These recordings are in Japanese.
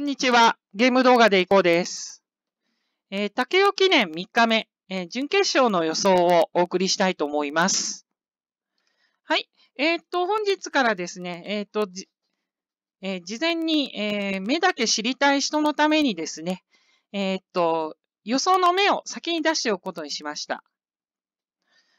んにちは。ゲーム動画でいこうです。えー、竹尾記念3日目、えー、準決勝の予想をお送りしたいと思います。はい。えー、っと、本日からですね、えー、っと、えー、事前に、えー、目だけ知りたい人のためにですね、えー、っと、予想の目を先に出しておくことにしました。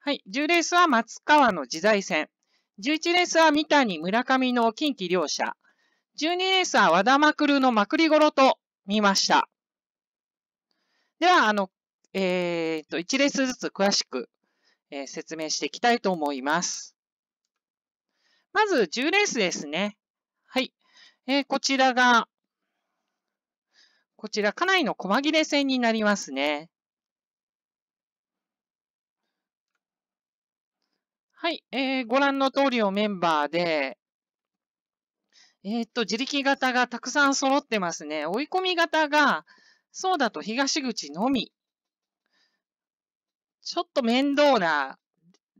はい。10レースは松川の自在戦。11レースは三谷、村上の近畿両者。12レースは和田まくるのまくりごろと見ました。では、あの、えー、っと、1レースずつ詳しく、えー、説明していきたいと思います。まず、10レースですね。はい。えー、こちらが、こちら、家内の細切れ戦になりますね。はい、えー、ご覧の通りのメンバーで、えっ、ー、と、自力型がたくさん揃ってますね。追い込み型が、そうだと東口のみ。ちょっと面倒な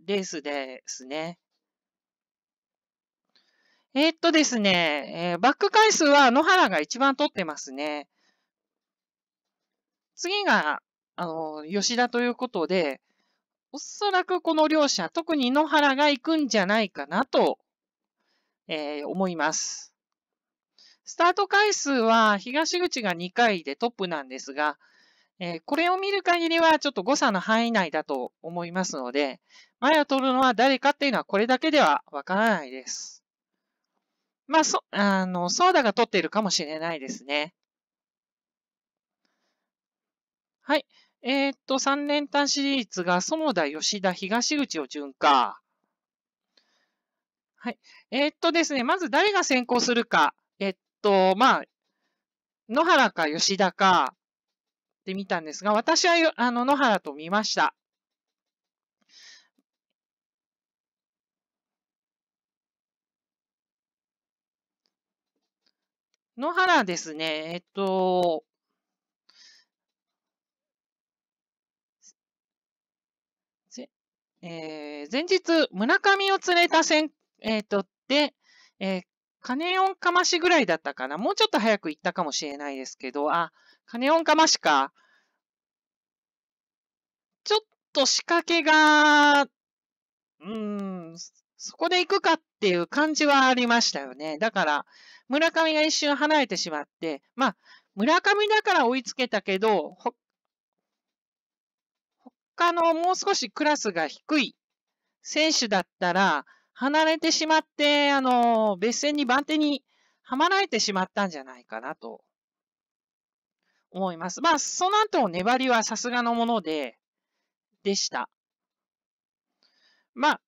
レースですね。えー、っとですね、えー、バック回数は野原が一番取ってますね。次が、あの、吉田ということで、おそらくこの両者、特に野原が行くんじゃないかなと、えー、思います。スタート回数は東口が2回でトップなんですが、えー、これを見る限りはちょっと誤差の範囲内だと思いますので、前を取るのは誰かっていうのはこれだけではわからないです。まあ、そ、あの、ソーダが取っているかもしれないですね。はい。えー、っと、3連単シリーズが園田、吉田、東口を順か。はい。えー、っとですね、まず誰が先行するか。えっと、まあ、野原か吉田かって見たんですが、私はあの野原と見ました。野原ですね、えっと、えー、前日、村上を連れた戦、えっ、ー、と、で、えー、カネオンかましぐらいだったかな。もうちょっと早く行ったかもしれないですけど、あ、カネオンかましか。ちょっと仕掛けが、うーん、そこで行くかっていう感じはありましたよね。だから、村上が一瞬離れてしまって、まあ、村上だから追いつけたけど、ほ他のもう少しクラスが低い選手だったら、離れてしまって、あの、別線に番手にはまられてしまったんじゃないかなと思います。まあ、その後粘りはさすがのもので、でした。まあ、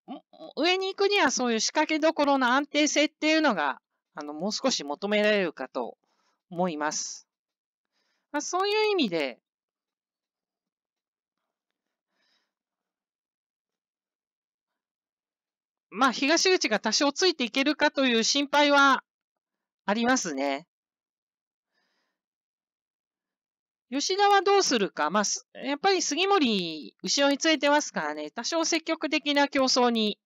上に行くにはそういう仕掛けどころの安定性っていうのが、あの、もう少し求められるかと思います。まあ、そういう意味で、まあ、東口が多少ついていけるかという心配はありますね。吉田はどうするか。まあ、やっぱり杉森、後ろについてますからね、多少積極的な競争に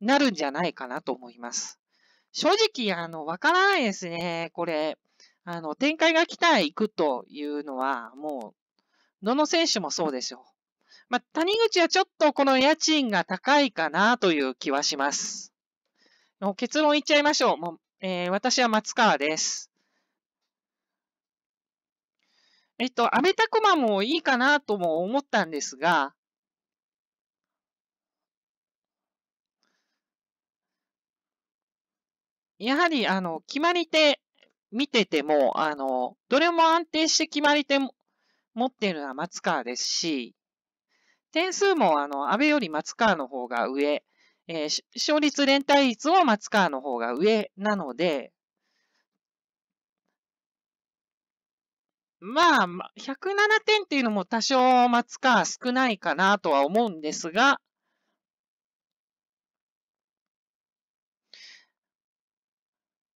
なるんじゃないかなと思います。正直、あの、わからないですね。これ、あの、展開が来たら行くというのは、もう、どの選手もそうでしょう。まあ、谷口はちょっとこの家賃が高いかなという気はします。もう結論言っちゃいましょう。もうえー、私は松川です。えっと、メタ拓マもいいかなとも思ったんですが、やはり、あの、決まり手見てても、あの、どれも安定して決まり手も持っているのは松川ですし、点数も、あの、安倍より松川の方が上、えー、勝率連帯率も松川の方が上なので、まあ、107点っていうのも多少松川少ないかなとは思うんですが、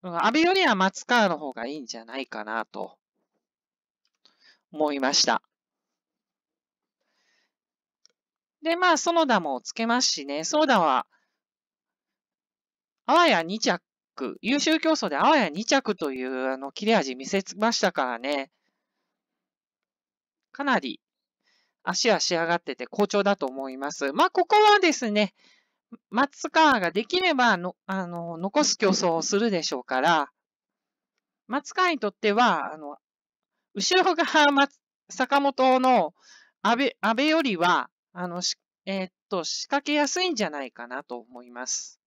安倍よりは松川の方がいいんじゃないかなと思いました。で、まあ、そのもつけますしね、そ田だは、あわや2着、優秀競争であわや2着という、あの、切れ味見せましたからね、かなり足は仕上がってて好調だと思います。まあ、ここはですね、松川ができればの、あの、残す競争をするでしょうから、松川にとっては、あの、後ろが松坂本の安倍、安倍よりは、あの、し、えー、っと、仕掛けやすいんじゃないかなと思います。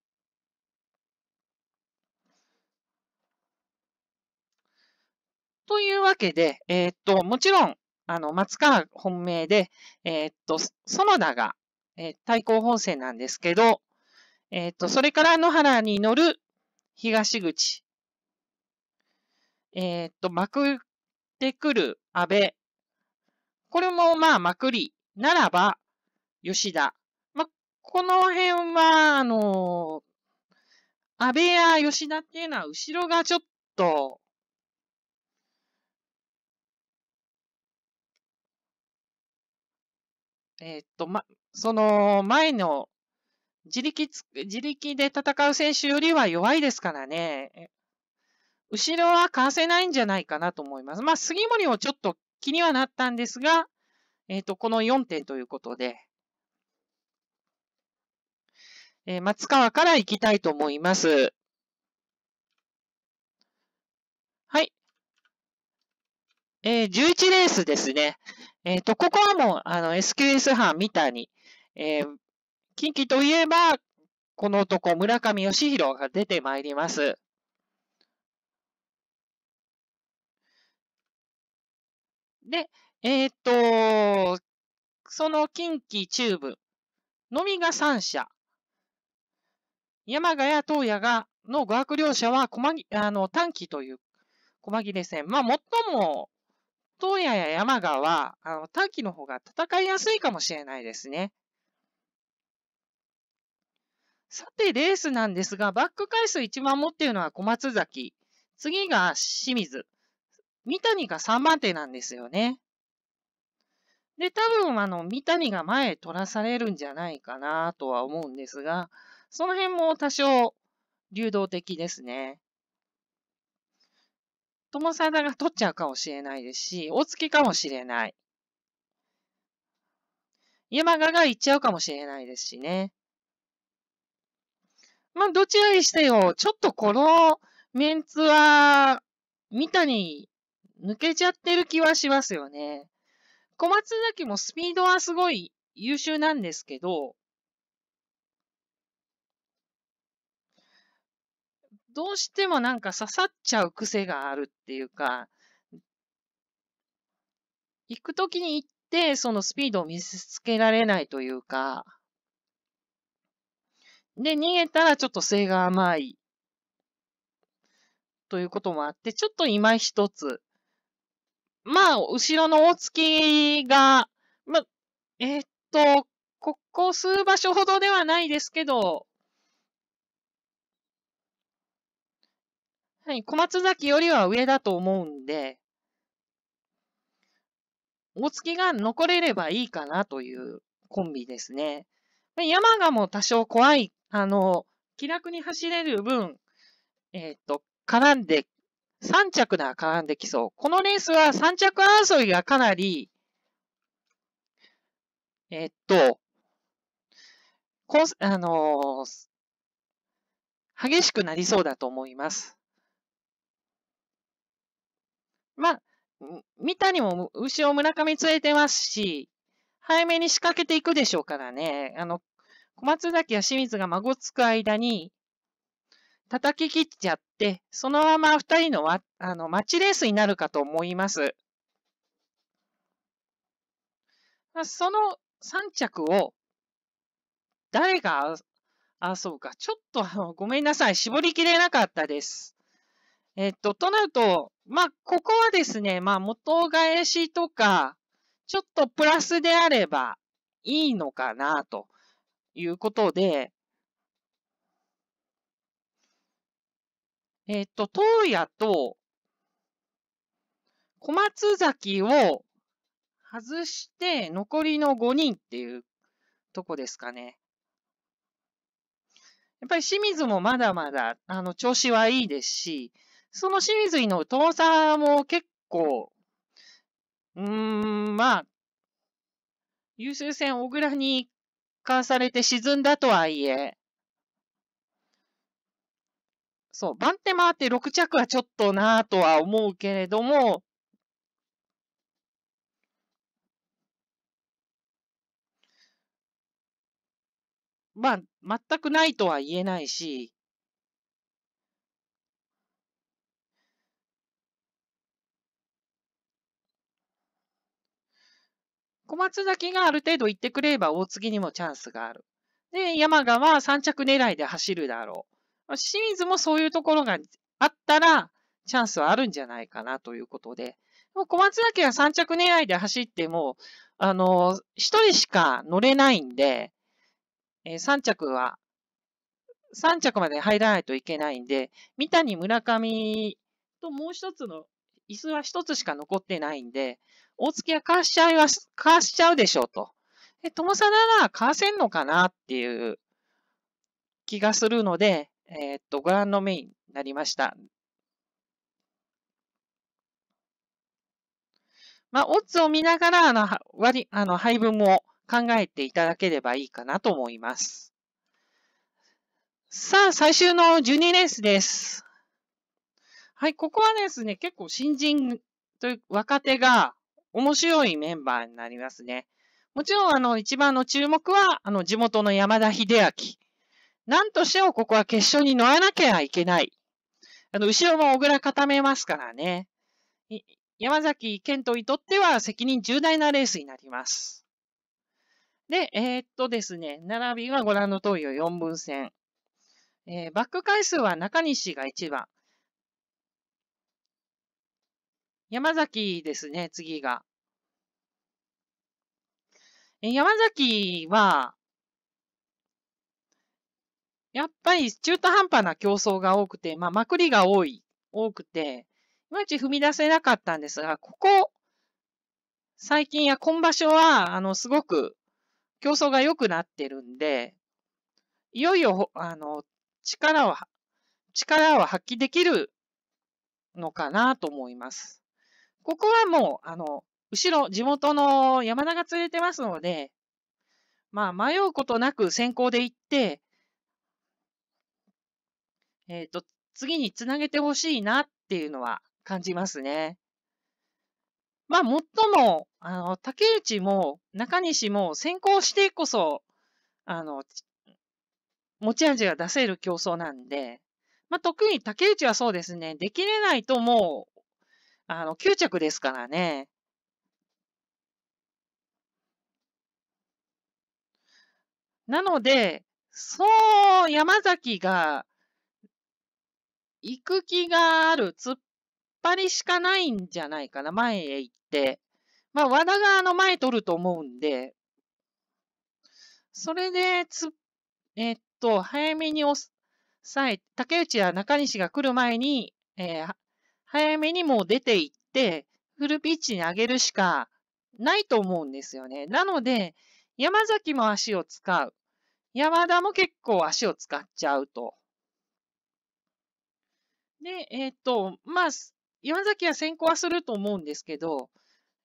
というわけで、えー、っと、もちろん、あの、松川本命で、えー、っと、園田が、えー、対抗本線なんですけど、えっと、それから野原に乗る東口、えっと、まくってくる安倍、これもまあまくりならば、吉田。まこの辺は、あの安倍や吉田っていうのは、後ろがちょっと、えっと、ま、その前の自力つ、自力で戦う選手よりは弱いですからね、後ろはかわせないんじゃないかなと思います。まあ、杉森もちょっと気にはなったんですが、えっ、ー、と、この4点ということで、えー、松川から行きたいと思います。はい。えー、11レースですね。えっ、ー、と、ここはもう、あの、SQS 班みたいに、えー、近畿といえば、この男、村上義弘が出てまいります。で、えっ、ー、と、その近畿中部のみが3社山賀や東野が、の語学両者は、まぎ、あの、短期という、細でれ戦。まあ、最も、東野や山賀は、あの、短期の方が戦いやすいかもしれないですね。さて、レースなんですが、バック回数一番持っているのは小松崎。次が清水。三谷が3番手なんですよね。で、多分、あの、三谷が前取らされるんじゃないかなとは思うんですが、その辺も多少流動的ですね。友沢が取っちゃうかもしれないですし、大月かもしれない。山賀が行っちゃうかもしれないですしね。まあ、どちらにしてよ、ちょっとこのメンツは、三谷、抜けちゃってる気はしますよね。小松崎もスピードはすごい優秀なんですけど、どうしてもなんか刺さっちゃう癖があるっていうか、行くときに行って、そのスピードを見せつけられないというか、で、逃げたらちょっと背が甘い。ということもあって、ちょっと今一つ。まあ、後ろの大月が、ま、えー、っと、ここ数場所ほどではないですけど、小松崎よりは上だと思うんで、大月が残れればいいかなというコンビですね。山賀も多少怖い、あの、気楽に走れる分、えっ、ー、と、絡んで、3着なら絡んできそう。このレースは3着争いがかなり、えっ、ー、と、こあのー、激しくなりそうだと思います。三谷も牛を村上連れてますし、早めに仕掛けていくでしょうからね。あの、小松崎や清水が孫つく間に、叩き切っちゃって、そのまま二人のわ、あの、マッチレースになるかと思います。その三着を、誰が争うか、ちょっとあの、ごめんなさい、絞りきれなかったです。えっと、となると、まあ、ここはですね、まあ、元返しとか、ちょっとプラスであればいいのかな、ということで、えっと、東野と小松崎を外して、残りの5人っていうとこですかね。やっぱり清水もまだまだ、あの、調子はいいですし、その清水のトンサーも結構、うーん、まあ、優秀戦小倉に化されて沈んだとはいえ、そう、番手回って6着はちょっとなぁとは思うけれども、まあ、全くないとは言えないし、小松崎がある程度行ってくれれば大次にもチャンスがある。で、山川は3着狙いで走るだろう。清水もそういうところがあったら、チャンスはあるんじゃないかなということで。もう小松崎は3着狙いで走っても、あの、1人しか乗れないんで、えー、3着は、3着まで入らないといけないんで、三谷、村上ともう一つの椅子は一つしか残ってないんで、大月はかわしちゃいは、わしちゃうでしょうと。で、友さならかわせんのかなっていう気がするので、えー、っと、ご覧のンになりました。まあ、オッズを見ながら、あの、割、あの、配分も考えていただければいいかなと思います。さあ、最終の12レースです。はい、ここはですね、結構新人という若手が面白いメンバーになりますね。もちろん、あの、一番の注目は、あの、地元の山田秀明。なんとしてもここは決勝に乗らなきゃいけない。あの、後ろも小倉固めますからね。山崎健人にとっては責任重大なレースになります。で、えー、っとですね、並びはご覧の通り4分線。えー、バック回数は中西が1番。山崎ですね、次が。山崎は、やっぱり中途半端な競争が多くて、まあ、まくりが多い、多くて、いまいち踏み出せなかったんですが、ここ、最近や今場所は、あの、すごく競争が良くなってるんで、いよいよ、あの、力を、力を発揮できるのかなと思います。ここはもう、あの、後ろ、地元の山田が連れてますので、まあ、迷うことなく先行で行って、えっ、ー、と、次につなげてほしいなっていうのは感じますね。まあ、もっとも、あの、竹内も中西も先行してこそ、あの、持ち味が出せる競争なんで、まあ、特に竹内はそうですね、できれないともあの、9着ですからね。なので、そう、山崎が、行く気がある、突っ張りしかないんじゃないかな、前へ行って。まあ、和田があの前取ると思うんで、それで、つ、えー、っと、早めに押さえ、竹内や中西が来る前に、えー、早めにもう出ていって、フルピッチに上げるしかないと思うんですよね。なので、山崎も足を使う。山田も結構足を使っちゃうと。で、えっ、ー、と、まあ、山崎は先行はすると思うんですけど、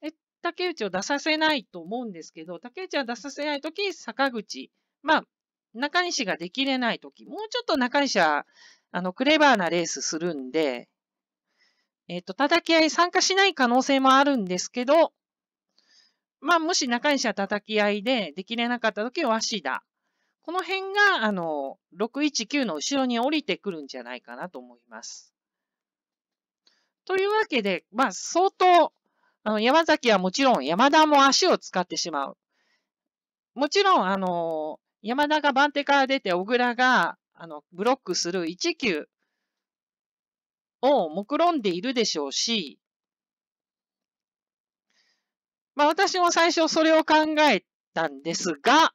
え竹内を出させないと思うんですけど、竹内は出させないとき、坂口、まあ、中西ができれないとき、もうちょっと中西は、あの、クレバーなレースするんで、えっ、ー、と、叩き合い参加しない可能性もあるんですけど、まあ、もし中西は叩き合いでできれなかった時は足だ。この辺が、あの、619の後ろに降りてくるんじゃないかなと思います。というわけで、まあ、相当、あの、山崎はもちろん山田も足を使ってしまう。もちろん、あの、山田が番手から出て、小倉が、あの、ブロックする19。を目論んでいるでしょうし、まあ私も最初それを考えたんですが、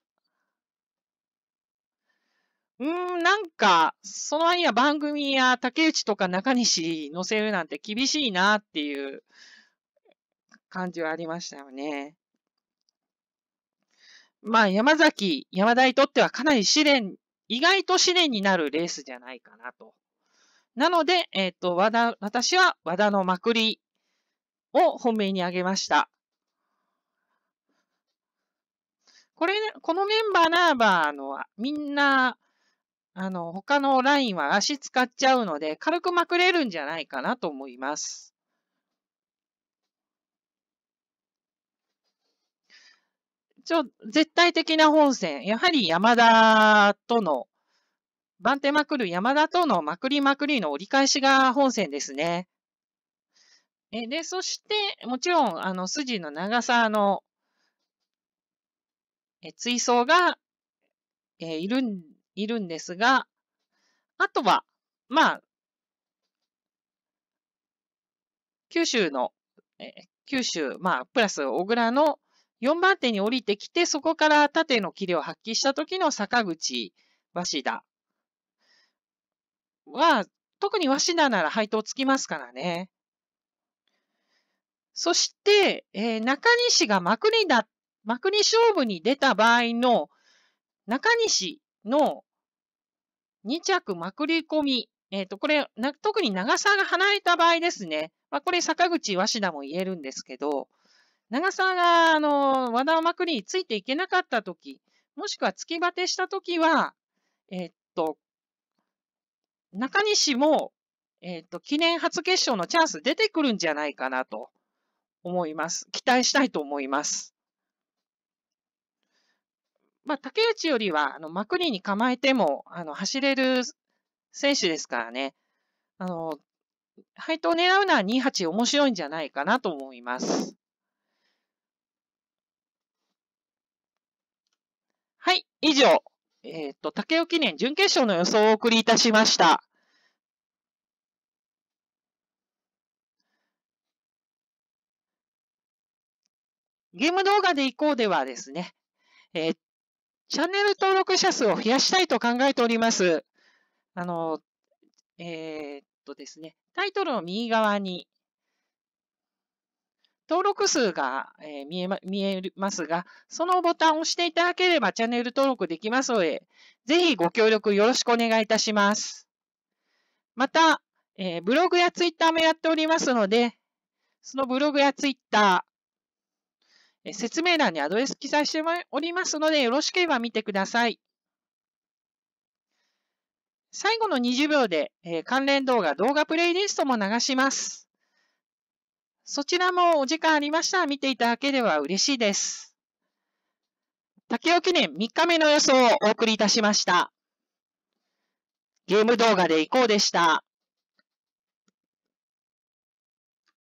うん、なんか、その間には番組や竹内とか中西乗せるなんて厳しいなっていう感じはありましたよね。まあ、山崎、山田にとってはかなり試練、意外と試練になるレースじゃないかなと。なので、えっ、ー、と、和田、私は和田のまくりを本命に挙げました。これ、このメンバーならば、あの、みんな、あの、他のラインは足使っちゃうので、軽くまくれるんじゃないかなと思います。ちょ、絶対的な本戦、やはり山田との番手まくる山田とのまくりまくりの折り返しが本線ですね。えで、そして、もちろん、あの、筋の長さの、え追走が、えいるん、いるんですが、あとは、まあ、九州の、え九州、まあ、プラス小倉の4番手に降りてきて、そこから縦の切れを発揮した時の坂口、鷲田。は、特に和紙なら配当つきますからね。そして、えー、中西が幕にだ、幕に勝負に出た場合の、中西の2着まくり込み。えっ、ー、と、これな、特に長さが離れた場合ですね。まあ、これ、坂口和田も言えるんですけど、長さが、あの、和田をりについていけなかったとき、もしくは突きバテしたときは、えっ、ー、と、中西も、えっ、ー、と、記念初決勝のチャンス出てくるんじゃないかなと思います。期待したいと思います。まあ、竹内よりは、あの、まくりに構えても、あの、走れる選手ですからね。あの、配当を狙うのは28面白いんじゃないかなと思います。はい、以上。えっ、ー、と、竹尾記念準決勝の予想をお送りいたしました。ゲーム動画で以降ではですね、えー、チャンネル登録者数を増やしたいと考えております。あの、えー、っとですね、タイトルの右側に、登録数が、え見えま、見えますが、そのボタンを押していただければチャンネル登録できますので、ぜひご協力よろしくお願いいたします。また、えブログやツイッターもやっておりますので、そのブログやツイッター、え説明欄にアドレス記載しておりますので、よろしければ見てください。最後の20秒で、え関連動画、動画プレイリストも流します。そちらもお時間ありましたら見ていただければ嬉しいです。竹尾記念3日目の予想をお送りいたしました。ゲーム動画でいこうでした。